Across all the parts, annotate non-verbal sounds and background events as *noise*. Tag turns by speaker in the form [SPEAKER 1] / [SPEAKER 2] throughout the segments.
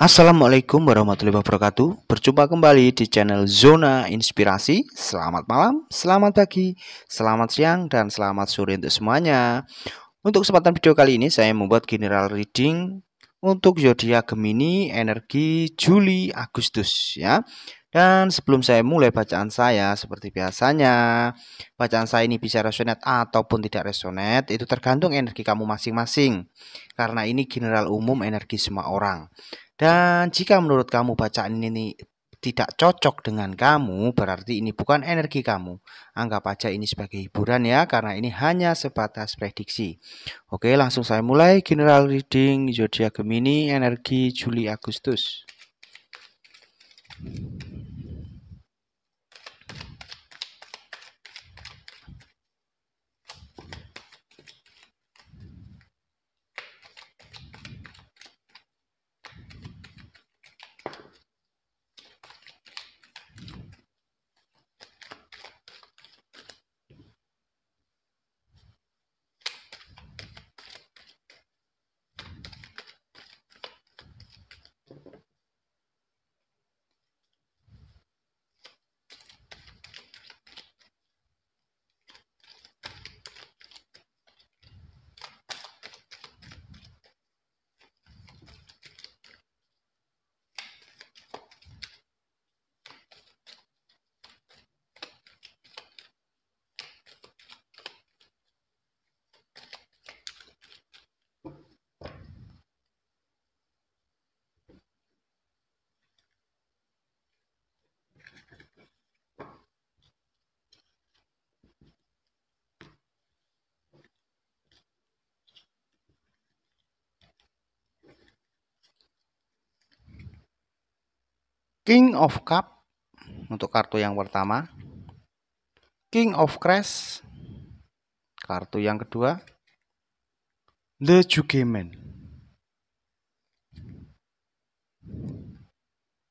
[SPEAKER 1] Assalamualaikum warahmatullahi wabarakatuh. Berjumpa kembali di channel Zona Inspirasi. Selamat malam, selamat pagi, selamat siang, dan selamat sore untuk semuanya. Untuk kesempatan video kali ini saya membuat general reading untuk zodiak Gemini, energi Juli Agustus ya. Dan sebelum saya mulai bacaan saya seperti biasanya, bacaan saya ini bisa resonate ataupun tidak resonate itu tergantung energi kamu masing-masing. Karena ini general umum energi semua orang. Dan jika menurut kamu bacaan ini tidak cocok dengan kamu, berarti ini bukan energi kamu. Anggap aja ini sebagai hiburan ya, karena ini hanya sebatas prediksi. Oke, langsung saya mulai general reading zodiak Gemini energi Juli Agustus. King of Cup untuk kartu yang pertama. King of Crash kartu yang kedua. The Jugeman.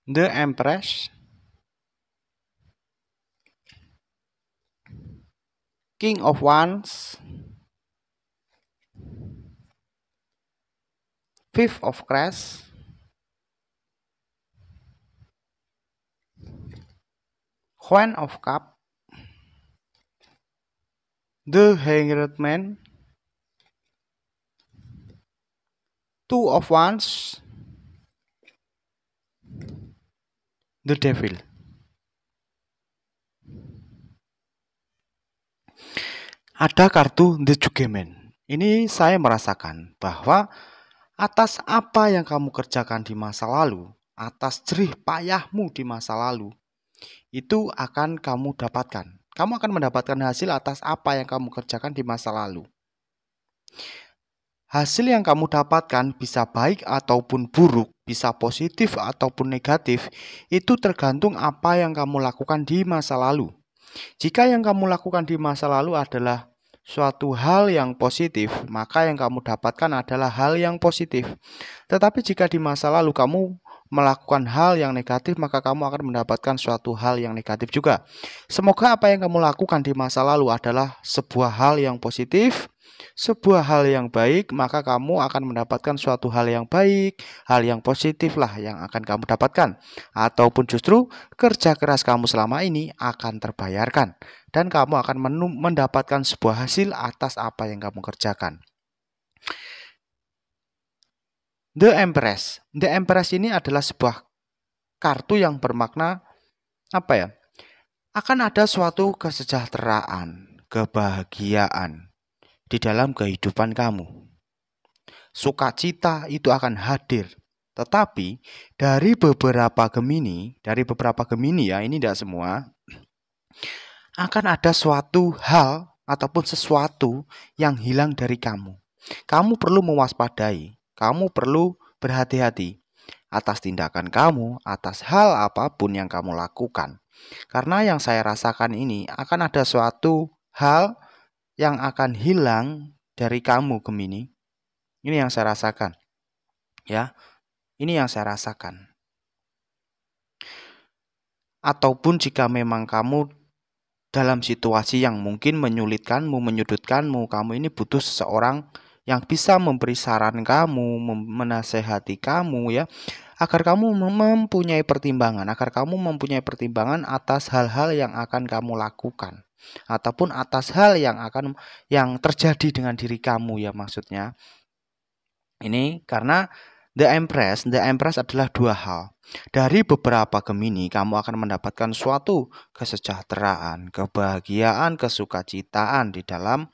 [SPEAKER 1] The Empress. King of Wands. Fifth of Crash. Queen of Cup, The Hanged Man, Two of Wands, The Devil. Ada kartu The Jugemen. Ini saya merasakan bahwa atas apa yang kamu kerjakan di masa lalu, atas jerih payahmu di masa lalu, itu akan kamu dapatkan. Kamu akan mendapatkan hasil atas apa yang kamu kerjakan di masa lalu. Hasil yang kamu dapatkan bisa baik ataupun buruk, bisa positif ataupun negatif, itu tergantung apa yang kamu lakukan di masa lalu. Jika yang kamu lakukan di masa lalu adalah suatu hal yang positif, maka yang kamu dapatkan adalah hal yang positif. Tetapi jika di masa lalu kamu melakukan hal yang negatif, maka kamu akan mendapatkan suatu hal yang negatif juga. Semoga apa yang kamu lakukan di masa lalu adalah sebuah hal yang positif, sebuah hal yang baik, maka kamu akan mendapatkan suatu hal yang baik, hal yang positif lah yang akan kamu dapatkan. Ataupun justru kerja keras kamu selama ini akan terbayarkan. Dan kamu akan mendapatkan sebuah hasil atas apa yang kamu kerjakan. The Empress. The Empress ini adalah sebuah kartu yang bermakna apa ya? Akan ada suatu kesejahteraan, kebahagiaan di dalam kehidupan kamu. Sukacita itu akan hadir. Tetapi dari beberapa Gemini, dari beberapa Gemini ya, ini tidak semua, akan ada suatu hal ataupun sesuatu yang hilang dari kamu. Kamu perlu mewaspadai kamu perlu berhati-hati atas tindakan kamu, atas hal apapun yang kamu lakukan. Karena yang saya rasakan ini akan ada suatu hal yang akan hilang dari kamu Gemini. Ini yang saya rasakan. Ya. Ini yang saya rasakan. Ataupun jika memang kamu dalam situasi yang mungkin menyulitkanmu, menyudutkanmu, kamu ini butuh seseorang yang bisa memberi saran kamu, menasehati kamu ya, agar kamu mempunyai pertimbangan, agar kamu mempunyai pertimbangan atas hal-hal yang akan kamu lakukan ataupun atas hal yang akan yang terjadi dengan diri kamu ya maksudnya. Ini karena The Empress, The Empress adalah dua hal. Dari beberapa Gemini, kamu akan mendapatkan suatu kesejahteraan, kebahagiaan, kesukacitaan di dalam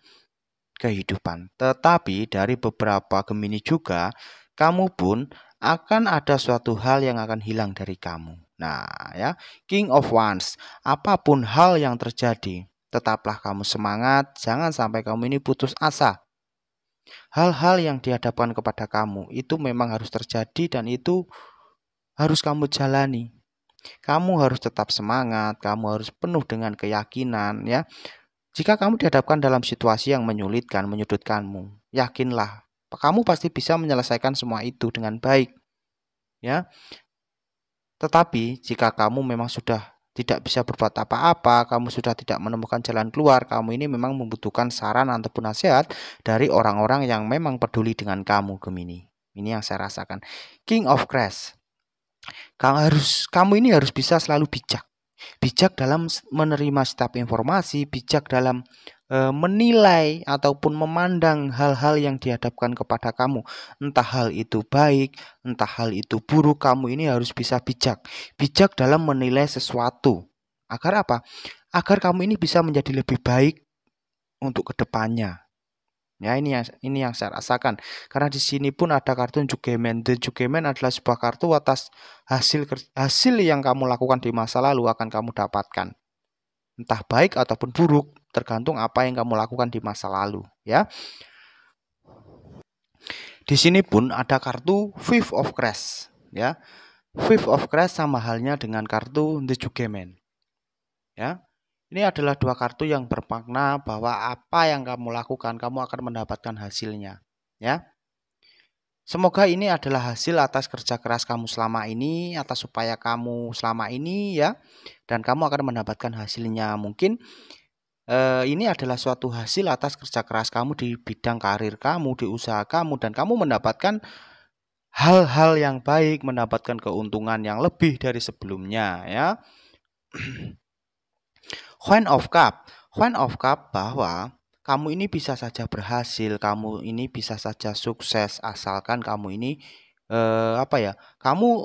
[SPEAKER 1] kehidupan. Tetapi dari beberapa Gemini juga, kamu pun akan ada suatu hal yang akan hilang dari kamu. Nah, ya, King of Wands, apapun hal yang terjadi, tetaplah kamu semangat, jangan sampai kamu ini putus asa. Hal-hal yang dihadapkan kepada kamu itu memang harus terjadi dan itu harus kamu jalani. Kamu harus tetap semangat, kamu harus penuh dengan keyakinan ya. Jika kamu dihadapkan dalam situasi yang menyulitkan, menyudutkanmu, yakinlah kamu pasti bisa menyelesaikan semua itu dengan baik. Ya. Tetapi jika kamu memang sudah tidak bisa berbuat apa-apa, kamu sudah tidak menemukan jalan keluar, kamu ini memang membutuhkan saran ataupun nasihat dari orang-orang yang memang peduli dengan kamu, Gemini. Ini yang saya rasakan. King of Crash. Kamu harus kamu ini harus bisa selalu bijak bijak dalam menerima setiap informasi, bijak dalam e, menilai ataupun memandang hal-hal yang dihadapkan kepada kamu. Entah hal itu baik, entah hal itu buruk, kamu ini harus bisa bijak. Bijak dalam menilai sesuatu. Agar apa? Agar kamu ini bisa menjadi lebih baik untuk kedepannya. Ya, ini yang ini yang saya rasakan. Karena di sini pun ada kartu Jugemen. The Jugemen adalah sebuah kartu atas hasil hasil yang kamu lakukan di masa lalu akan kamu dapatkan. Entah baik ataupun buruk, tergantung apa yang kamu lakukan di masa lalu, ya. Di sini pun ada kartu Fifth of Crash, ya. Fifth of Crash sama halnya dengan kartu The Jugemen. Ya. Ini adalah dua kartu yang bermakna bahwa apa yang kamu lakukan, kamu akan mendapatkan hasilnya. Ya, Semoga ini adalah hasil atas kerja keras kamu selama ini, atas upaya kamu selama ini ya, dan kamu akan mendapatkan hasilnya. Mungkin eh, ini adalah suatu hasil atas kerja keras kamu di bidang karir kamu, di usaha kamu, dan kamu mendapatkan hal-hal yang baik, mendapatkan keuntungan yang lebih dari sebelumnya ya. *clears throat* Point of cup, point of cup bahwa kamu ini bisa saja berhasil, kamu ini bisa saja sukses asalkan kamu ini eh, apa ya? Kamu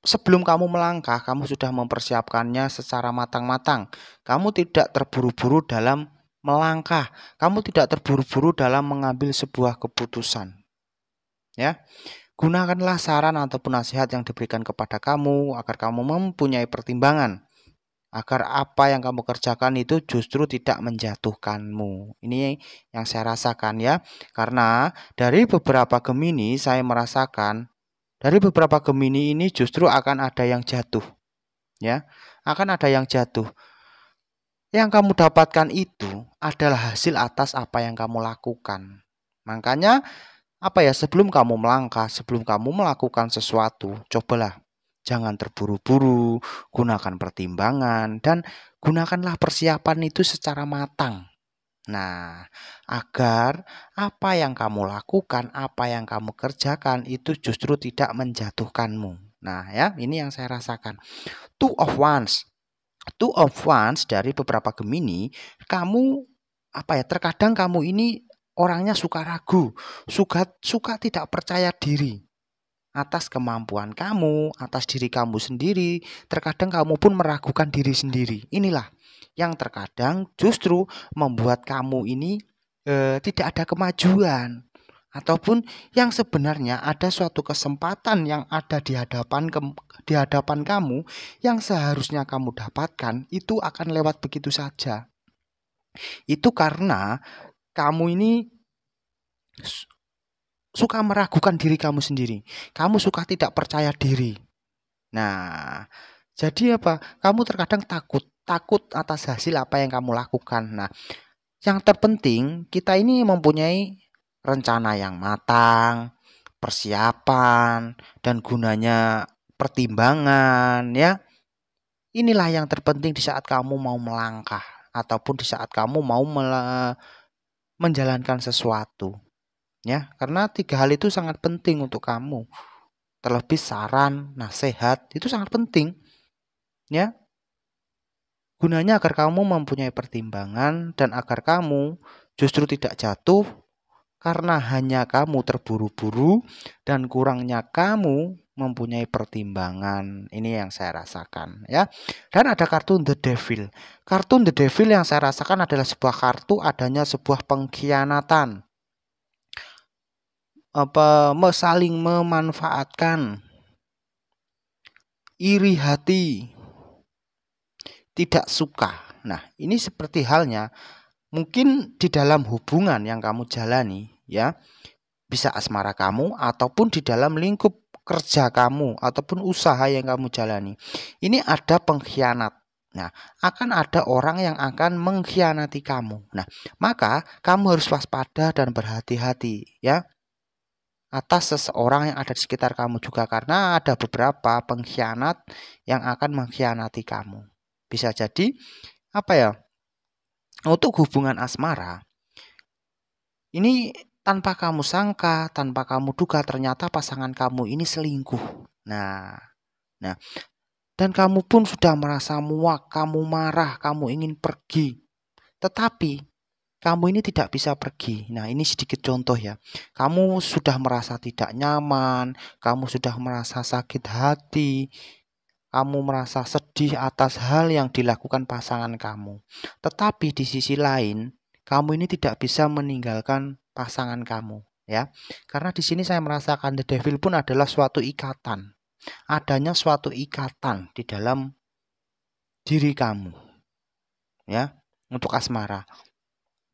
[SPEAKER 1] sebelum kamu melangkah, kamu sudah mempersiapkannya secara matang-matang. Kamu tidak terburu-buru dalam melangkah. Kamu tidak terburu-buru dalam mengambil sebuah keputusan. Ya. Gunakanlah saran ataupun nasihat yang diberikan kepada kamu agar kamu mempunyai pertimbangan agar apa yang kamu kerjakan itu justru tidak menjatuhkanmu. Ini yang saya rasakan ya, karena dari beberapa Gemini saya merasakan dari beberapa Gemini ini justru akan ada yang jatuh. Ya, akan ada yang jatuh. Yang kamu dapatkan itu adalah hasil atas apa yang kamu lakukan. Makanya apa ya sebelum kamu melangkah, sebelum kamu melakukan sesuatu, cobalah Jangan terburu-buru, gunakan pertimbangan, dan gunakanlah persiapan itu secara matang. Nah, agar apa yang kamu lakukan, apa yang kamu kerjakan itu justru tidak menjatuhkanmu. Nah, ya, ini yang saya rasakan. Two of ones. Two of ones dari beberapa Gemini, kamu apa ya, terkadang kamu ini orangnya suka ragu, suka suka tidak percaya diri atas kemampuan kamu, atas diri kamu sendiri. Terkadang kamu pun meragukan diri sendiri. Inilah yang terkadang justru membuat kamu ini e, tidak ada kemajuan ataupun yang sebenarnya ada suatu kesempatan yang ada di hadapan ke, di hadapan kamu yang seharusnya kamu dapatkan itu akan lewat begitu saja. Itu karena kamu ini suka meragukan diri kamu sendiri. Kamu suka tidak percaya diri. Nah, jadi apa? Kamu terkadang takut, takut atas hasil apa yang kamu lakukan. Nah, yang terpenting kita ini mempunyai rencana yang matang, persiapan dan gunanya pertimbangan ya. Inilah yang terpenting di saat kamu mau melangkah ataupun di saat kamu mau menjalankan sesuatu ya karena tiga hal itu sangat penting untuk kamu terlebih saran nasihat itu sangat penting ya gunanya agar kamu mempunyai pertimbangan dan agar kamu justru tidak jatuh karena hanya kamu terburu-buru dan kurangnya kamu mempunyai pertimbangan. Ini yang saya rasakan ya. Dan ada kartu The Devil. Kartu The Devil yang saya rasakan adalah sebuah kartu adanya sebuah pengkhianatan apa saling memanfaatkan iri hati tidak suka nah ini seperti halnya mungkin di dalam hubungan yang kamu jalani ya bisa asmara kamu ataupun di dalam lingkup kerja kamu ataupun usaha yang kamu jalani ini ada pengkhianat Nah, akan ada orang yang akan mengkhianati kamu. Nah, maka kamu harus waspada dan berhati-hati, ya atas seseorang yang ada di sekitar kamu juga karena ada beberapa pengkhianat yang akan mengkhianati kamu. Bisa jadi apa ya? Untuk hubungan asmara ini tanpa kamu sangka, tanpa kamu duga ternyata pasangan kamu ini selingkuh. Nah, nah dan kamu pun sudah merasa muak, kamu marah, kamu ingin pergi. Tetapi kamu ini tidak bisa pergi. Nah, ini sedikit contoh ya. Kamu sudah merasa tidak nyaman, kamu sudah merasa sakit hati, kamu merasa sedih atas hal yang dilakukan pasangan kamu. Tetapi di sisi lain, kamu ini tidak bisa meninggalkan pasangan kamu, ya. Karena di sini saya merasakan the devil pun adalah suatu ikatan. Adanya suatu ikatan di dalam diri kamu. Ya, untuk asmara.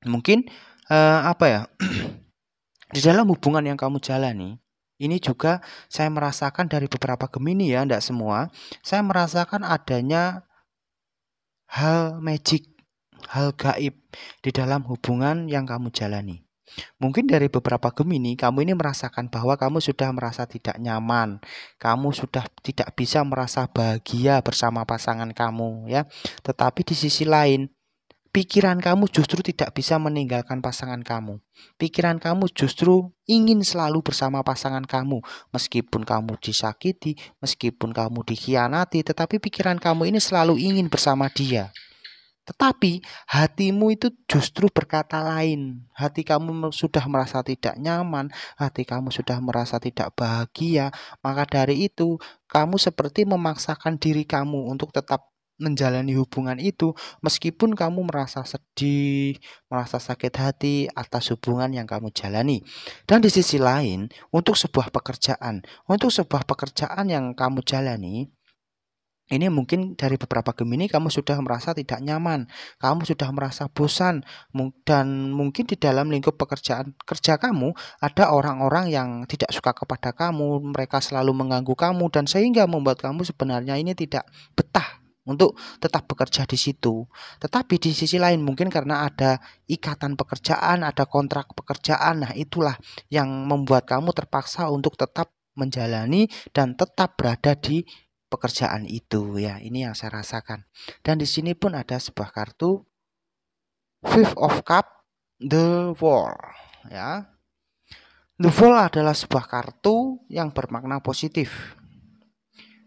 [SPEAKER 1] Mungkin uh, apa ya? *clears throat* di dalam hubungan yang kamu jalani, ini juga saya merasakan dari beberapa Gemini ya, tidak semua. Saya merasakan adanya hal magic, hal gaib di dalam hubungan yang kamu jalani. Mungkin dari beberapa Gemini, kamu ini merasakan bahwa kamu sudah merasa tidak nyaman, kamu sudah tidak bisa merasa bahagia bersama pasangan kamu ya. Tetapi di sisi lain, pikiran kamu justru tidak bisa meninggalkan pasangan kamu. Pikiran kamu justru ingin selalu bersama pasangan kamu, meskipun kamu disakiti, meskipun kamu dikhianati, tetapi pikiran kamu ini selalu ingin bersama dia. Tetapi hatimu itu justru berkata lain. Hati kamu sudah merasa tidak nyaman, hati kamu sudah merasa tidak bahagia. Maka dari itu, kamu seperti memaksakan diri kamu untuk tetap menjalani hubungan itu meskipun kamu merasa sedih, merasa sakit hati atas hubungan yang kamu jalani. Dan di sisi lain, untuk sebuah pekerjaan, untuk sebuah pekerjaan yang kamu jalani, ini mungkin dari beberapa Gemini kamu sudah merasa tidak nyaman, kamu sudah merasa bosan, dan mungkin di dalam lingkup pekerjaan kerja kamu ada orang-orang yang tidak suka kepada kamu, mereka selalu mengganggu kamu dan sehingga membuat kamu sebenarnya ini tidak betah untuk tetap bekerja di situ. Tetapi di sisi lain mungkin karena ada ikatan pekerjaan, ada kontrak pekerjaan, nah itulah yang membuat kamu terpaksa untuk tetap menjalani dan tetap berada di pekerjaan itu ya. Ini yang saya rasakan. Dan di sini pun ada sebuah kartu Fifth of Cup The Wall ya. The Wall adalah sebuah kartu yang bermakna positif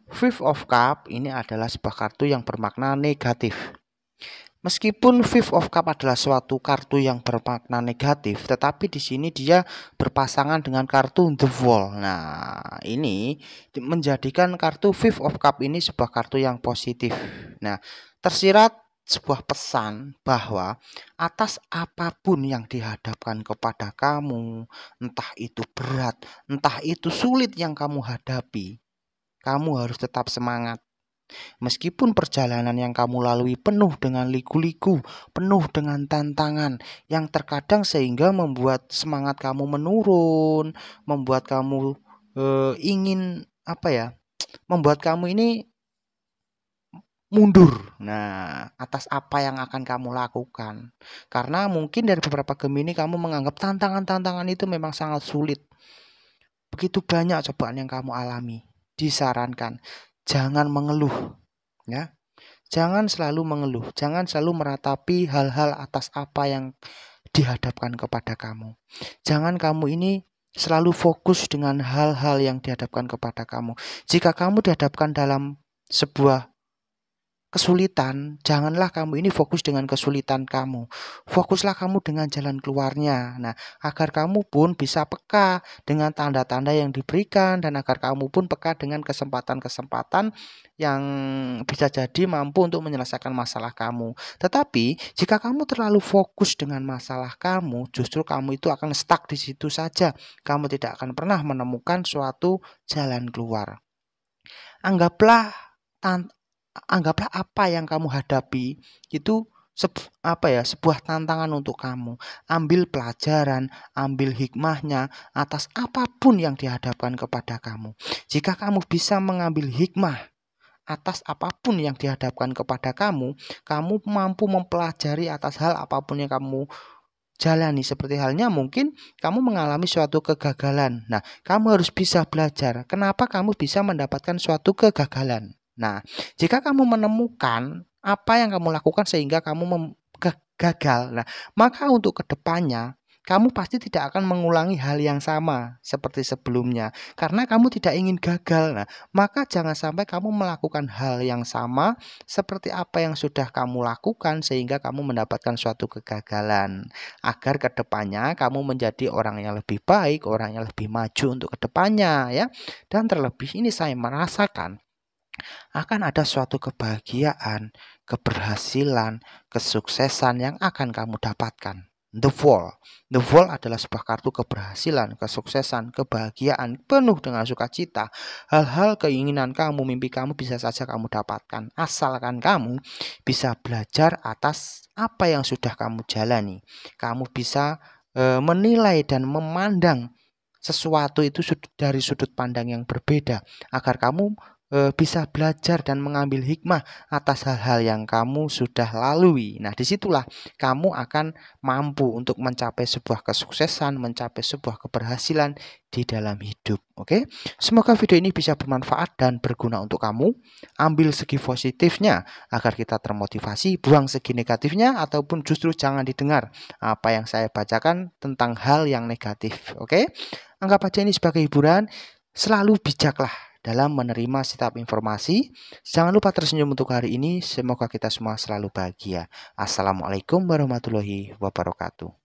[SPEAKER 1] Fifth of Cup ini adalah sebuah kartu yang bermakna negatif. Meskipun Fifth of Cup adalah suatu kartu yang bermakna negatif, tetapi di sini dia berpasangan dengan kartu The Wall. Nah, ini menjadikan kartu Fifth of Cup ini sebuah kartu yang positif. Nah, tersirat sebuah pesan bahwa atas apapun yang dihadapkan kepada kamu, entah itu berat, entah itu sulit yang kamu hadapi, kamu harus tetap semangat. Meskipun perjalanan yang kamu lalui penuh dengan liku-liku, penuh dengan tantangan yang terkadang sehingga membuat semangat kamu menurun, membuat kamu e, ingin apa ya? Membuat kamu ini mundur. Nah, atas apa yang akan kamu lakukan? Karena mungkin dari beberapa Gemini kamu menganggap tantangan-tantangan itu memang sangat sulit. Begitu banyak cobaan yang kamu alami disarankan jangan mengeluh ya. Jangan selalu mengeluh, jangan selalu meratapi hal-hal atas apa yang dihadapkan kepada kamu. Jangan kamu ini selalu fokus dengan hal-hal yang dihadapkan kepada kamu. Jika kamu dihadapkan dalam sebuah kesulitan, janganlah kamu ini fokus dengan kesulitan kamu. Fokuslah kamu dengan jalan keluarnya. Nah, agar kamu pun bisa peka dengan tanda-tanda yang diberikan dan agar kamu pun peka dengan kesempatan-kesempatan yang bisa jadi mampu untuk menyelesaikan masalah kamu. Tetapi, jika kamu terlalu fokus dengan masalah kamu, justru kamu itu akan stuck di situ saja. Kamu tidak akan pernah menemukan suatu jalan keluar. Anggaplah anggaplah apa yang kamu hadapi itu sebu- apa ya sebuah tantangan untuk kamu. Ambil pelajaran, ambil hikmahnya atas apapun yang dihadapkan kepada kamu. Jika kamu bisa mengambil hikmah atas apapun yang dihadapkan kepada kamu, kamu mampu mempelajari atas hal apapun yang kamu jalani seperti halnya mungkin kamu mengalami suatu kegagalan. Nah, kamu harus bisa belajar kenapa kamu bisa mendapatkan suatu kegagalan. Nah, jika kamu menemukan apa yang kamu lakukan sehingga kamu gagal, nah, maka untuk kedepannya kamu pasti tidak akan mengulangi hal yang sama seperti sebelumnya karena kamu tidak ingin gagal. Nah, maka jangan sampai kamu melakukan hal yang sama seperti apa yang sudah kamu lakukan sehingga kamu mendapatkan suatu kegagalan. Agar kedepannya kamu menjadi orang yang lebih baik, orang yang lebih maju untuk kedepannya ya. Dan terlebih ini saya merasakan akan ada suatu kebahagiaan, keberhasilan, kesuksesan yang akan kamu dapatkan. The Wall. The Wall adalah sebuah kartu keberhasilan, kesuksesan, kebahagiaan, penuh dengan sukacita. Hal-hal keinginan kamu, mimpi kamu bisa saja kamu dapatkan. Asalkan kamu bisa belajar atas apa yang sudah kamu jalani. Kamu bisa e, menilai dan memandang sesuatu itu dari sudut pandang yang berbeda agar kamu Eh, bisa belajar dan mengambil hikmah atas hal-hal yang kamu sudah lalui. Nah, disitulah kamu akan mampu untuk mencapai sebuah kesuksesan, mencapai sebuah keberhasilan di dalam hidup. Oke, semoga video ini bisa bermanfaat dan berguna untuk kamu. Ambil segi positifnya agar kita termotivasi, buang segi negatifnya, ataupun justru jangan didengar apa yang saya bacakan tentang hal yang negatif. Oke, anggap aja ini sebagai hiburan. Selalu bijaklah dalam menerima setiap informasi. Jangan lupa tersenyum untuk hari ini. Semoga kita semua selalu bahagia. Assalamualaikum warahmatullahi wabarakatuh.